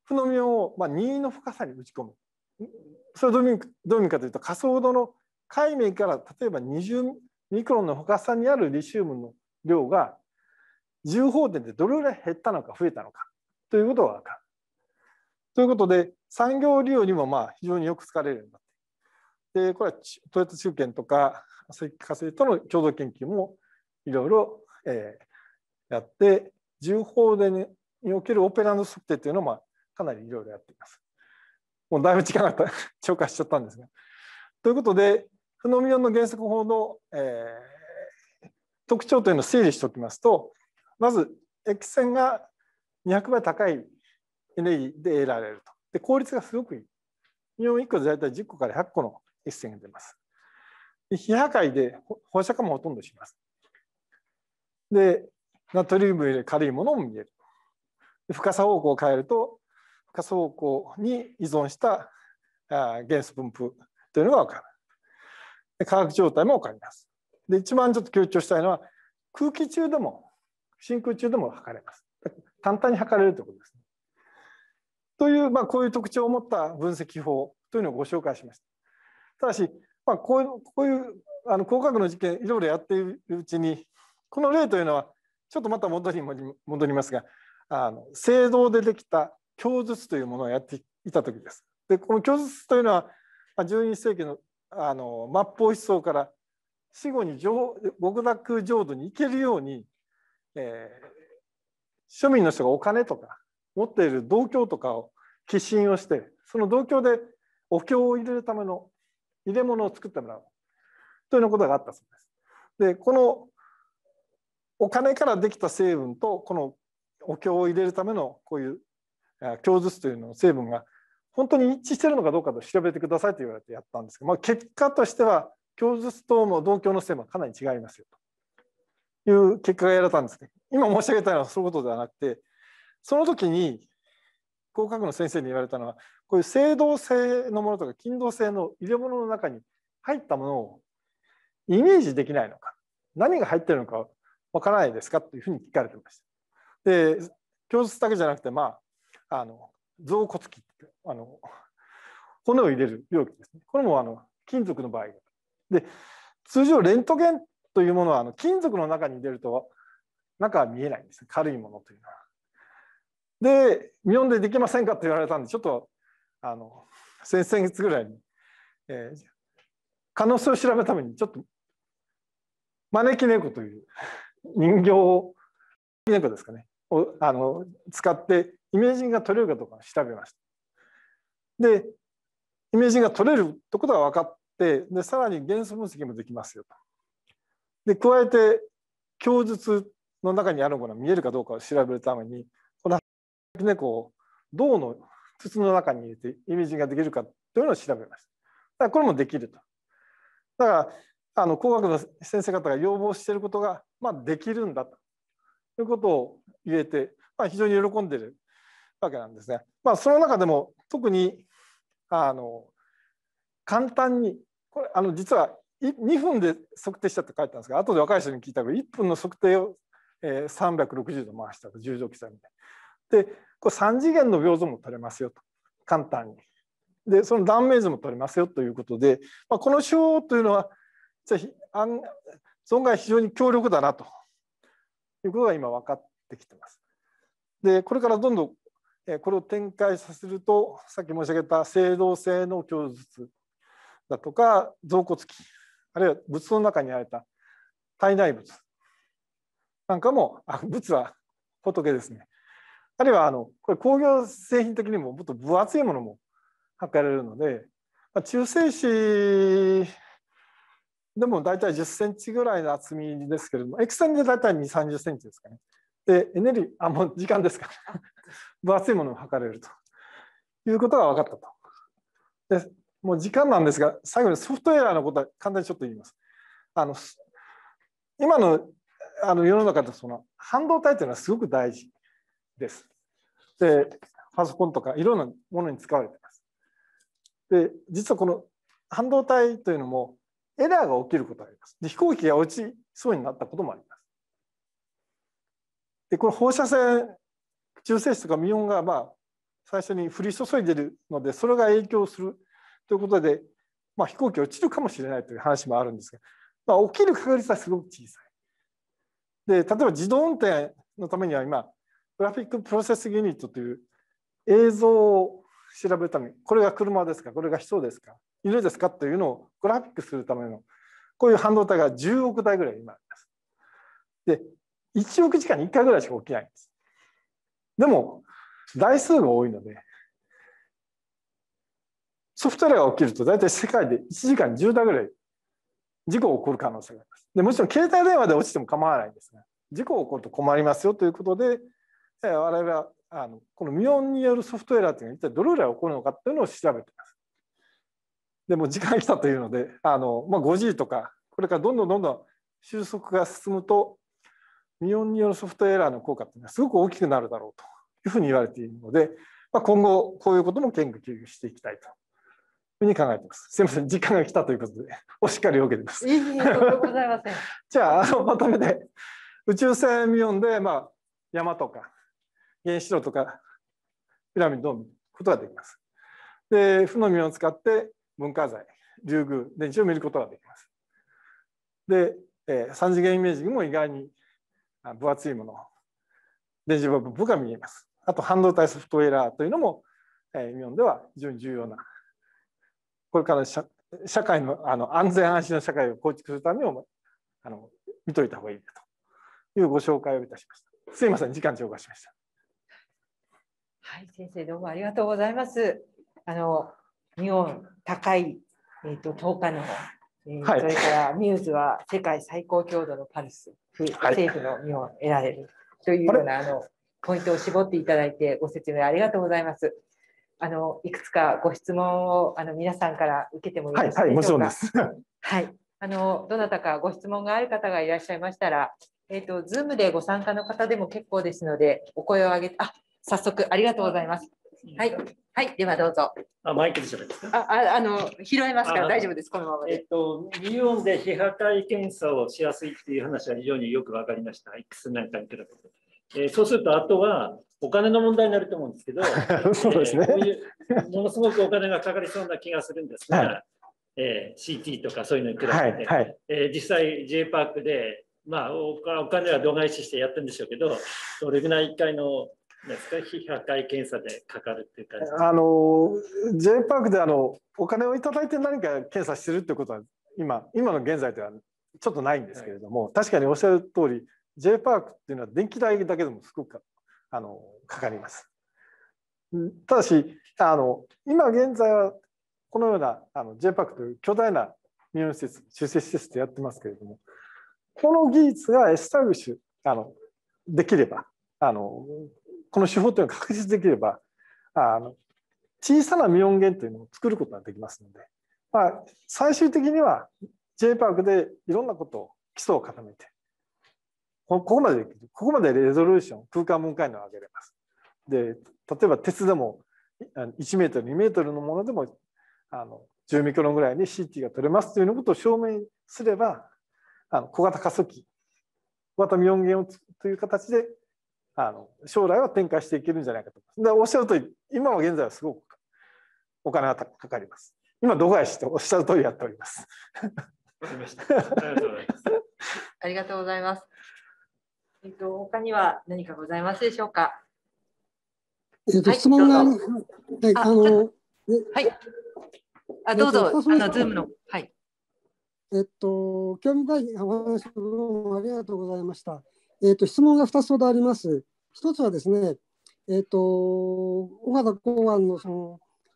負の面オンをまあ任意の深さに打ち込むそれどういう意味かというと仮想度の解明から例えば20ミクロンの深さにあるリシウムの量が重放電でどれぐらい減ったのか増えたのかということが分かる。ということで産業利用にもまあ非常によく使われるようになってでこれはヨタ中堅とか石化成との共同研究もいろいろ、えー、やって重宝でにおけるオペラの測定というのもかなりいろいろやっています。もうだいぶ時間がた超 [laughs] 過しちゃったんですが。ということでフノミオンの原則法の、えー、特徴というのを整理しておきますとまず X 線が200倍高いエネルギーで得られると。で効率がすごくいい。日オン1個で大体10個から100個の X 線が出ます。非破壊で放射化もほとんどします。でナトリウムより軽いものも見える深さ方向を変えると深さ方向に依存した元素分布というのが分かるで化学状態も分かりますで一番ちょっと強調したいのは空気中でも真空中でも測れます簡単に測れるということです、ね、という、まあ、こういう特徴を持った分析法というのをご紹介しました。ただし、まあ、こういうこういうあの工学の実験いろいろやっているうちにこの例というのはちょっとまた戻り戻りますがあの聖堂でできた供述というものをやっていた時です。でこの供述というのは12世紀のあの末法思想から死後に極楽浄土に行けるように、えー、庶民の人がお金とか持っている道教とかを寄進をしてその道教でお経を入れるための入れ物を作ってもらうというようなことがあったそうです。でこのお金からできた成分とこのお経を入れるためのこういう経述というのの成分が本当に一致してるのかどうかと調べてくださいと言われてやったんですけど、まあ、結果としては供述とも同居の成分はかなり違いますよという結果が得られたんですね。今申し上げたのはそういうことではなくてその時に合格の先生に言われたのはこういう青銅製のものとか金銅製の入れ物の中に入ったものをイメージできないのか何が入ってるのかわからないですかというふうに聞かれてました。で、供述だけじゃなくて、まあ、あの、臓骨器って、あの、骨を入れる容器ですね。これもあの金属の場合で、通常レントゲンというものはあの金属の中に入れると中は見えないんです。軽いものというのは。で、見読んでできませんかと言われたんで、ちょっとあの先々月ぐらいに、えー、可能性を調べるためにちょっと招き猫という人形をかですかねをあの使ってイメージングが取れるかどうか調べました。でイメージングが取れるってことが分かってでさらに元素分析もできますよと。で加えて供述の中にあるものが見えるかどうかを調べるためにこの猫を銅の筒の中に入れてイメージができるかというのを調べました。だからこれもできると。だからあの工学の先生方が要望していることがまあ、できるんだということを言えて、まあ、非常に喜んでるわけなんですね。まあ、その中でも特にあの簡単にこれあの実は2分で測定したって書いてあるんですが後で若い人に聞いたけど1分の測定を360度回したと十乗記載みたいでこれ3次元の秒数も取れますよと簡単に。でその断面図も取れますよということで、まあ、この手法というのはぜひあん損害非常に強力だなということが今分かってきてます。でこれからどんどんこれを展開させるとさっき申し上げた青動性の供述だとか臓骨器あるいは物の中にあれた体内物なんかもあ物は仏ですねあるいはあのこれ工業製品的にももっと分厚いものも測れるので中性子でも大体10センチぐらいの厚みですけれども、エクセンで大体2、30センチですかね。で、エネルギー、あ、もう時間ですか、ら。[laughs] 分厚いものを測れるということが分かったと。で、もう時間なんですが、最後にソフトウェアのことは簡単にちょっと言います。あの今のあの世の中でその半導体というのはすごく大事です。で、パソコンとかいろんなものに使われています。で、実はこの半導体というのもエラーが起きることがあります。で飛行機が落ちそうになったこともあります。でこの放射線中性子とかミオンがまあ最初に降り注いでるのでそれが影響するということで、まあ、飛行機落ちるかもしれないという話もあるんですが、まあ、起きる確率はすごく小さい。で例えば自動運転のためには今グラフィックプロセスユニットという映像を調べるためにこれが車ですかこれが人ですか犬ですかというのをグラフィックするためのこういう半導体が10億台ぐらい今あります。で1億時間に1回ぐらいしか起きないんです。でも台数が多いのでソフトウェアが起きると大体世界で1時間10台ぐらい事故が起こる可能性があります。でもちろん携帯電話で落ちても構わないんですが、ね、事故が起こると困りますよということで我々はあのこのミオンによるソフトウェアというのは一体どれぐらい起こるのかというのを調べてでも時間来たというのであの、まあ、5G とかこれからどんどんどんどん収束が進むとミオンによるソフトエラーの効果っていうのはすごく大きくなるだろうというふうに言われているので、まあ、今後こういうことも研究していきたいと。いうふうに考えています。すみません、時間が来たということで、おしっかり受けてます。いございません。[laughs] じゃあ、あのまとめて、宇宙船ミオンで、まあ、山とか原子炉とかピラミッドを見ることができます。で、負のミオンを使って文化財、竜宮、電池を見ることができます。で、えー、3次元イメージも意外に分厚いもの、電磁部分が見えます。あと半導体ソフトウェアというのも、えー、日本では非常に重要な、これから社会のあの安全安心の社会を構築するためにもあの見といた方がいいというご紹介をいたしました。すいません、時間超過しました。はい、先生どうもありがとうございます。あの日本高い、えーと、10日の、えーはい、それからミューズは世界最高強度のパルス、はい、政府の日本を得られるというようなあのポイントを絞っていただいてご説明ありがとうございます。あのいくつかご質問をあの皆さんから受けてもいいですか、はい、はい、もちろんです。[laughs] はい、あのどなたかご質問がある方がいらっしゃいましたら、えっ、ー、とズームでご参加の方でも結構ですのでお声を上げて、あ、早速ありがとうございます。はい。はい、ではどうぞ。あ、マイクでしょあ、あ、あの、拾えますから大丈夫です、このままえっと、ミオンで非破壊検査をしやすいっていう話は非常によくわかりました。つなんかに比べて。えー、そうすると、あとはお金の問題になると思うんですけど、[laughs] そうですね、えー、ういうものすごくお金がかかりそうな気がするんですが、はい、えー、CT とかそういうのに比べて、はいはい、えー、実際 J パークで、まあお、お金は度外視してやってるんでしょうけど、どれぐらい1回のですか非破壊検査でかかるっていう感じあの J パークであのお金を頂いて何か検査してるってことは今今の現在ではちょっとないんですけれども、はい、確かにおっしゃる通り J パークっていうのは電気代だけでもすごくあのかかります。ただしあの今現在はこのようなあの J パークという巨大な入院施設修正施設でやってますけれどもこの技術がエスタブリッシュあのできればあのこの手法というのを確実できればあの小さなミ音源というのを作ることができますので、まあ、最終的には JPark でいろんなことを基礎を固めてここまでここまでレゾルーション空間分解能を上げれます。で例えば鉄でも1メートル2メートルのものでもあの10ミクロンぐらいに CT が取れますということを証明すればあの小型加速器小型ミ音源をという形であの将来は展開していけるんじゃないかとでおっしゃるとり今は現在はすごくお金がかかります。今度外しておっしゃる通りやっております。ありがとうございます。えっと他には何かございますでしょうか。えっと、質問があの、はい。あどうぞ、あのズームのはい。えっと興味深いお話ありがとうございました。えーと、質問が2つほどあります。1つはですね、えーと、と小原公安のそ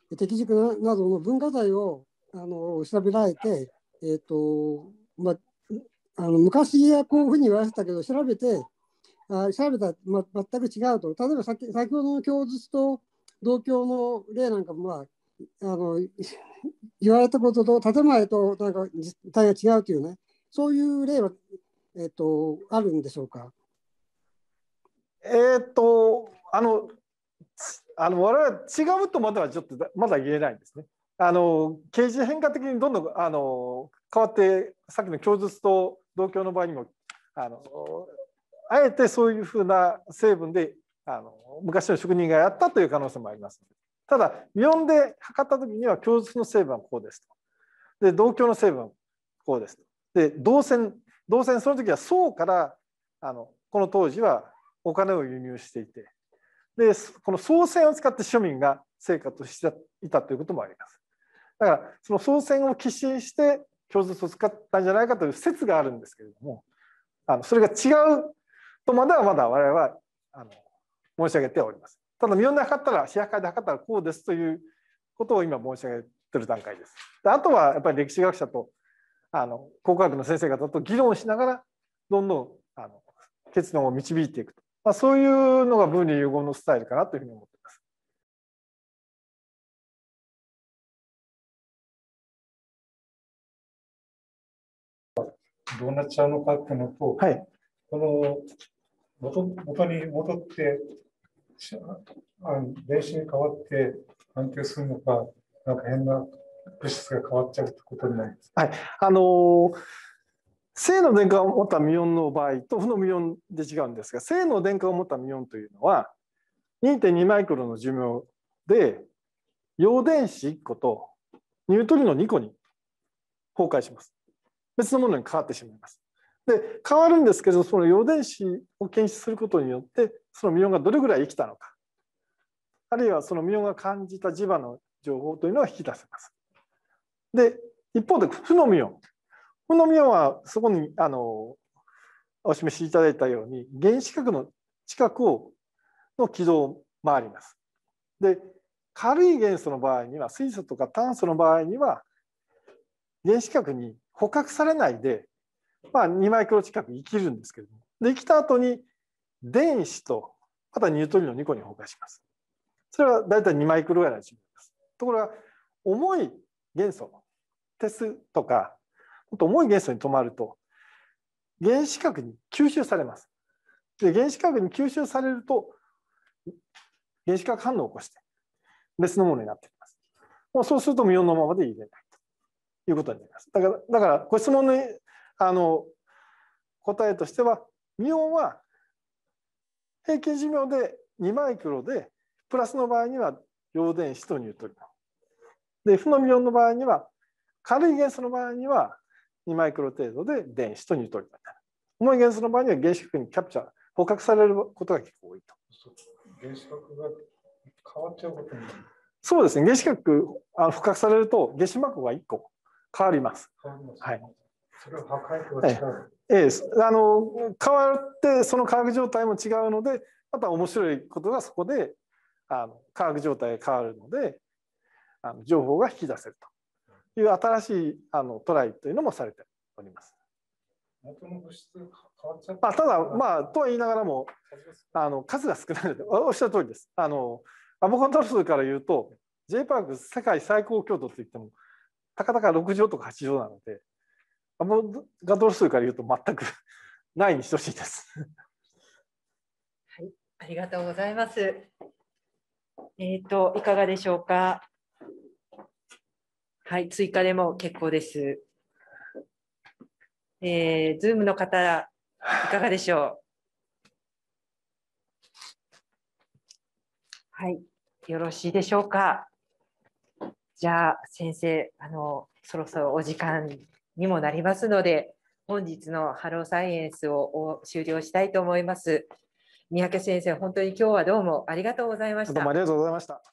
の適軸などの文化財をあの調べられて、えーとまあ、あの昔はこういうふうに言われてたけど、調べて、あ調べたら、ま、全く違うと、例えば先先ほどの供述と同郷の例なんかも、まあ、あの [laughs] 言われたことと建前となんか実態が違うというね、そういう例はえーと、あるんでしょうかえっ、とあのあの我々違うとまではちょっとまだ言えないんですね。あの形事変化的にどんどんあの変わってさっきの供述と同居の場合にもあのあえてそういうふうな成分であの昔の職人がやったという可能性もあります。ただ本で測った時には供述の成分はこうですと。で同居の成分はこうですと。で動線同然その時は宋からあのこの当時はお金を輸入していてでこの宋銭を使って庶民が生活していたということもあります。だからその宋銭を寄進して共通を使ったんじゃないかという説があるんですけれどもあのそれが違うとまではまだ我々はあの申し上げております。ただ見よで測ったら市役会で測ったらこうですということを今申し上げている段階です。であとはやっぱり歴史学者とあの考古学の先生方と議論しながらどんどんあの結論を導いていくと、まあ、そういうのが分離融合のスタイルかなというふうに思っています。どうなっちゃうのかっていうのと、はい、この元元に戻って電子に変わって安定するのか、なんか変な物質が変わっちゃうってことになります。はい、あのー、正の電荷を持ったミオンの場合と負のミオンで違うんですが正の電荷を持ったミオンというのは2.2マイクロの寿命で陽電子1個とニュートリノ2個に崩壊します。別のものに変わってしまいます。で変わるんですけどその陽電子を検出することによってそのミオンがどれぐらい生きたのかあるいはそのミオンが感じた磁場の情報というのは引き出せます。で、一方で、負のを負の妙は、そこに、あの、お示しいただいたように、原子核の近くを、の軌道を回ります。で、軽い元素の場合には、水素とか炭素の場合には、原子核に捕獲されないで、まあ、2マイクロ近く生きるんですけれども、で、生きた後に電子と、またニュートリノ2個に崩壊します。それはだいたい2マイクロぐらいの寿命です。ところが、重い元素、鉄とかもっと重い元素に止まると原子核に吸収されます。で原子核に吸収されると原子核反応を起こして別のものになってきます。もうそうすると無音のままで入れないということになります。だからだからご質問のあの答えとしてはミオンは平均寿命で2マイクロでプラスの場合には陽電子とニュートリノで負のミオンの場合には軽い元素の場合には2マイクロ程度で電子とニュートリノになる。重い元素の場合には原子核にキャプチャー、捕獲されることが結構多いと。原子核が変わっちゃうことになるそうですね、原子核あ捕獲されると、原子膜が1個変わります。はい、それは破壊とは違うええあの変わってその化学状態も違うのでまた面白いことがそこであの化学状態が変わるのであの情報が引き出せるという新しいあのトライというのもされております。まあ、ただ、まあ、とは言いながらもあの数が少ないのでおっしゃる通りです。あのアボカントル数から言うと JPARC 世界最高強度といってもたかたか6畳とか8畳なのでアボガドロ数から言うと全く [laughs] ないに等しいです。はい、ありがとうございます。えっ、ー、といかがでしょうか。はい、追加でも結構です。えー、ズームの方、いかがでしょうはい、よろしいでしょうか。じゃあ、先生、あの、そろそろお時間にもなりますので、本日のハローサイエンスを終了したいと思います。三宅先生、本当に今日はどうもありがとうございました。どうもありがとうございました。